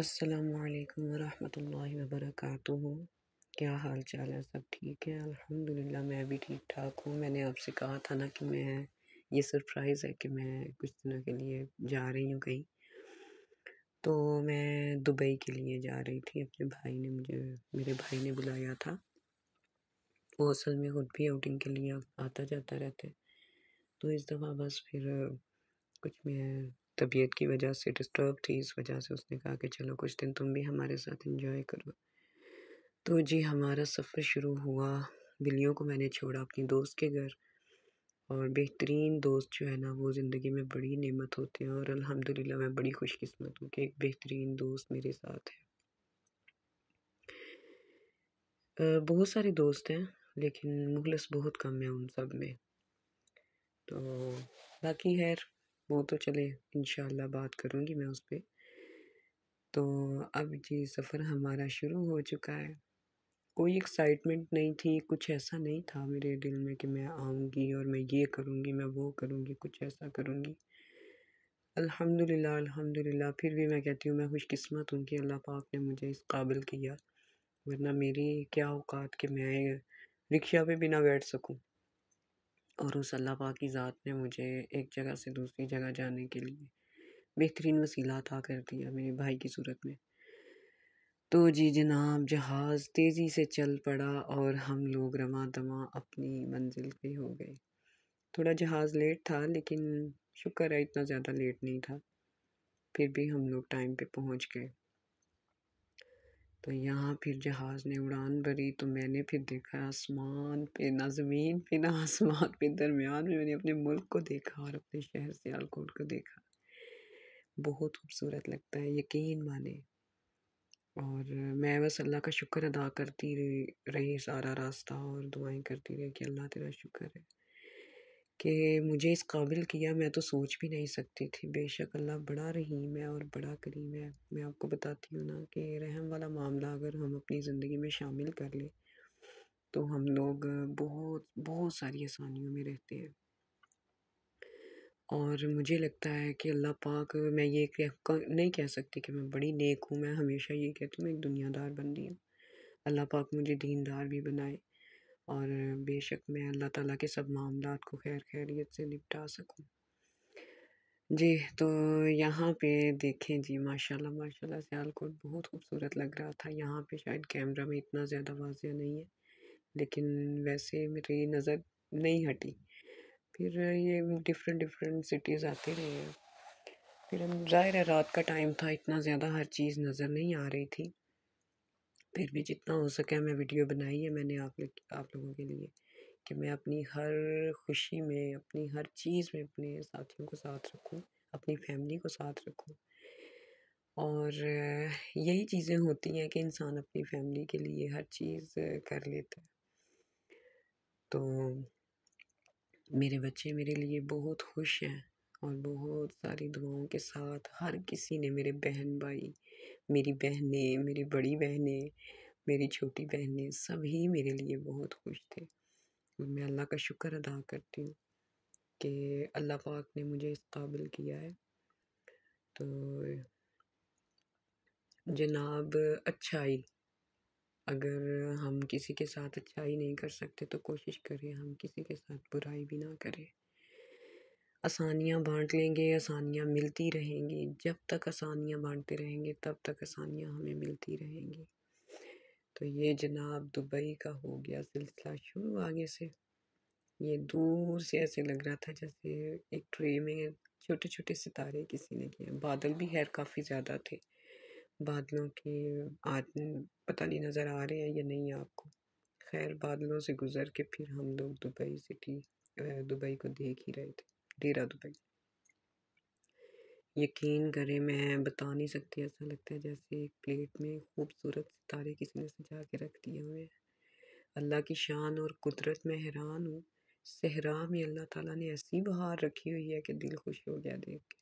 असलकम वरहि वर्क क्या हाल चाल है सब ठीक है अल्हम्दुलिल्लाह मैं भी ठीक ठाक हूँ मैंने आपसे कहा था ना कि मैं ये सरप्राइज़ है कि मैं कुछ दिनों के लिए जा रही हूँ कहीं तो मैं दुबई के लिए जा रही थी अपने भाई ने मुझे मेरे भाई ने बुलाया था वो असल में खुद भी आउटिंग के लिए आता जाता रहता है तो इस दफ़ा बस फिर कुछ मैं तबीयत की वजह से डिस्टर्ब थी इस वजह से उसने कहा कि चलो कुछ दिन तुम भी हमारे साथ इंजॉय करो तो जी हमारा सफ़र शुरू हुआ बिल्लियों को मैंने छोड़ा अपनी दोस्त के घर और बेहतरीन दोस्त जो है ना वो ज़िंदगी में बड़ी नेमत होते हैं और अल्हम्दुलिल्लाह मैं बड़ी खुशकिस्मत हूँ कि एक बेहतरीन दोस्त मेरे साथ है बहुत सारे दोस्त हैं लेकिन मुखलस बहुत कम है उन सब में तो बाकी खैर वो तो चले इन बात करूँगी मैं उस पर तो अब ये सफ़र हमारा शुरू हो चुका है कोई एक्साइटमेंट नहीं थी कुछ ऐसा नहीं था मेरे दिल में कि मैं आऊँगी और मैं ये करूँगी मैं वो करूँगी कुछ ऐसा करूँगी अल्हम्दुलिल्लाह अल्हम्दुलिल्लाह फिर भी मैं कहती हूँ मैं खुशकस्मत हूँ कि अल्लाह पाक ने मुझे इस काबिल किया वरना मेरी क्या औकात कि मैं रिक्शा पे भी ना बैठ सकूँ और उस अल्लाह पाक की ज़ात ने मुझे एक जगह से दूसरी जगह जाने के लिए बेहतरीन वसीला अता कर दिया मेरे भाई की सूरत में तो जी जनाब जहाज़ तेज़ी से चल पड़ा और हम लोग रमा दमा अपनी मंजिल पे हो गए थोड़ा जहाज़ लेट था लेकिन शुक्र है इतना ज़्यादा लेट नहीं था फिर भी हम लोग टाइम पे पहुंच गए तो यहाँ फिर जहाज़ ने उड़ान भरी तो मैंने फिर देखा आसमान पे ना ज़मीन पे ना आसमान पे दरमियान में मैंने अपने मुल्क को देखा और अपने शहर सियालकोट को देखा बहुत खूबसूरत लगता है यकीन माने और मैं बस अल्लाह का शुक्र अदा करती रही सारा रास्ता और दुआएं करती रही कि अल्लाह तेरा शुक्र है कि मुझे इस काबिल किया मैं तो सोच भी नहीं सकती थी बेशक अल्लाह बड़ा रहीम है और बड़ा करीम है मैं आपको बताती हूँ ना कि रहम वाला मामला अगर हम अपनी ज़िंदगी में शामिल कर लें तो हम लोग बहुत बहुत सारी आसानियों में रहते हैं और मुझे लगता है कि अल्लाह पाक मैं ये कह नहीं कह सकती कि मैं बड़ी नेक हूँ मैं हमेशा ये कहती हूँ मैं एक दुनियादार बंदी हूँ अल्लाह पाक मुझे दीनदार भी बनाए और बेशक मैं अल्लाह ताला के सब मामला को खैर खैरियत से निपटा सकूँ जी तो यहाँ पे देखें जी माशाल्लाह माशाल्लाह सियालकोट बहुत खूबसूरत लग रहा था यहाँ पे शायद कैमरा में इतना ज़्यादा वाजिया नहीं है लेकिन वैसे मेरी नज़र नहीं हटी फिर ये डिफरेंट डिफरेंट सिटीज़ आते रहे फिर हम ज़ाहिर है रात का टाइम था इतना ज़्यादा हर चीज़ नज़र नहीं आ रही थी फिर भी जितना हो सका मैं वीडियो बनाई है मैंने आप लोग आप लोगों के लिए कि मैं अपनी हर खुशी में अपनी हर चीज़ में अपने साथियों को साथ रखूं अपनी फैमिली को साथ रखूं और यही चीज़ें होती हैं कि इंसान अपनी फैमिली के लिए हर चीज़ कर लेता है तो मेरे बच्चे मेरे लिए बहुत खुश हैं और बहुत सारी दुआओं के साथ हर किसी ने मेरे बहन भाई मेरी बहनें मेरी बड़ी बहनें मेरी छोटी बहनें सभी मेरे लिए बहुत खुश थे और मैं अल्लाह का शुक्र अदा करती हूँ कि अल्लाह पाक ने मुझे इस काबिल किया है तो जनाब अच्छाई अगर हम किसी के साथ अच्छाई नहीं कर सकते तो कोशिश करें हम किसी के साथ बुराई भी ना करें आसानियाँ बाँट लेंगे आसानियाँ मिलती रहेंगी जब तक आसानियाँ बाँटते रहेंगे तब तक आसानियाँ हमें मिलती रहेंगी तो ये जनाब दुबई का हो गया सिलसिला शुरू आगे से ये दूर से ऐसे लग रहा था जैसे एक ट्रे में छोटे छोटे सितारे किसी ने किए बादल भी खैर काफ़ी ज़्यादा थे बादलों के आज पता नहीं नज़र आ रहे हैं या नहीं आपको खैर बादलों से गुज़र के फिर हम लोग दुबई सिटी दुबई को देख ही रहे थे देर दुबई तो यकीन करे मैं बता नहीं सकती ऐसा लगता है जैसे एक प्लेट में खूबसूरत सितारे किसी ने सजा के रख दिए हुए हैं अल्लाह की शान और कुदरत में हैरान हूँ सहरा में अल्लाह ताला ने ऐसी बहार रखी हुई है कि दिल खुश हो गया देख के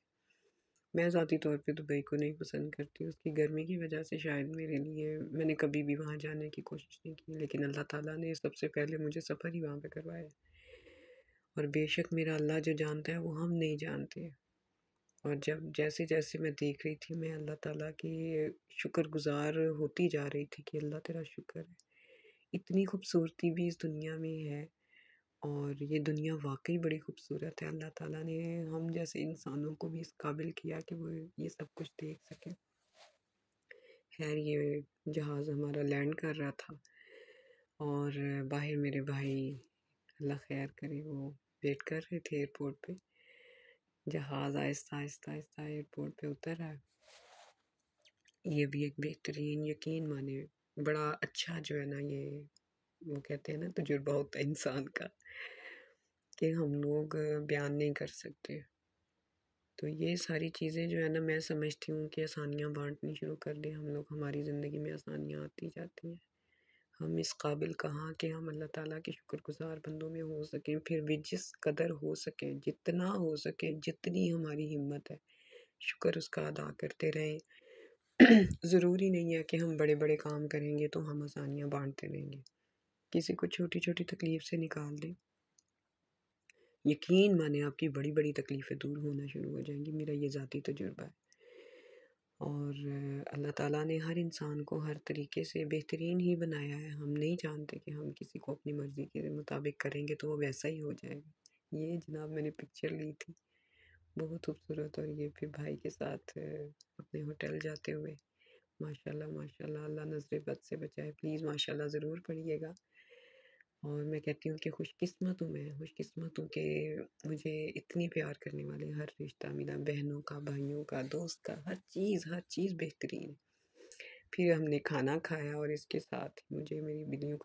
मैं ज़ाती तौर पे दुबई को नहीं पसंद करती उसकी गर्मी की वजह से शायद मेरे लिए मैंने कभी भी वहाँ जाने की कोशिश नहीं की लेकिन अल्लाह ताला ने सबसे पहले मुझे सफ़र ही वहाँ पे करवाया और बेशक मेरा अल्लाह जो जानता है वो हम नहीं जानते और जब जैसे जैसे मैं देख रही थी मैं अल्लाह ताला की शुक्रगुजार होती जा रही थी कि अल्लाह तेरा शुक्र है इतनी खूबसूरती भी इस दुनिया में है और ये दुनिया वाकई बड़ी खूबसूरत है अल्लाह ताला ने हम जैसे इंसानों को भी इस काबिल किया कि वो ये सब कुछ देख सकें खैर ये जहाज़ हमारा लैंड कर रहा था और बाहर मेरे भाई अल्लाह खैर करे वो वेट कर रहे थे एयरपोर्ट पे जहाज़ आहिस्ता आहिस्ता आहिस्ता एयरपोर्ट पे उतर है ये भी एक बेहतरीन यकीन माने बड़ा अच्छा जो है ना ये वो कहते हैं ना तजुर्बा होता है इंसान का कि हम लोग बयान नहीं कर सकते तो ये सारी चीज़ें जो है ना मैं समझती हूँ कि आसानियाँ बांटनी शुरू कर दें हम लोग हमारी ज़िंदगी में आसानियाँ आती जाती हैं हम इस काबिल कहाँ कि हम अल्लाह ताला के शुक्रगुज़ार बंदों में हो सकें फिर भी जिस कदर हो सके जितना हो सके जितनी हमारी हिम्मत है शुक्र उसका अदा करते रहें ज़रूरी नहीं है कि हम बड़े बड़े काम करेंगे तो हम आसानियाँ बांटते रहेंगे किसी को छोटी छोटी तकलीफ़ से निकाल दें यकीन माने आपकी बड़ी बड़ी तकलीफ़ें दूर होना शुरू हो जाएंगी मेरा ये ज़ाती तजुर्बा है और अल्लाह ताला ने हर इंसान को हर तरीके से बेहतरीन ही बनाया है हम नहीं जानते कि हम किसी को अपनी मर्ज़ी के मुताबिक करेंगे तो वो वैसा ही हो जाएगा ये जनाब मैंने पिक्चर ली थी बहुत खूबसूरत और ये फिर भाई के साथ अपने होटल जाते हुए माशाल्लाह माशाल्लाह अल्लाह नजर बद से बचाए प्लीज़ माशाल्लाह ज़रूर पढ़िएगा और मैं कहती हूँ कि खुशकस्मत हूँ मैं खुशकस्मत हूँ कि मुझे इतनी प्यार करने वाले हर रिश्ता मिला बहनों का भाइयों का दोस्त का हर चीज़ हर चीज़ बेहतरीन फिर हमने खाना खाया और इसके साथ मुझे मेरी बिल्ली को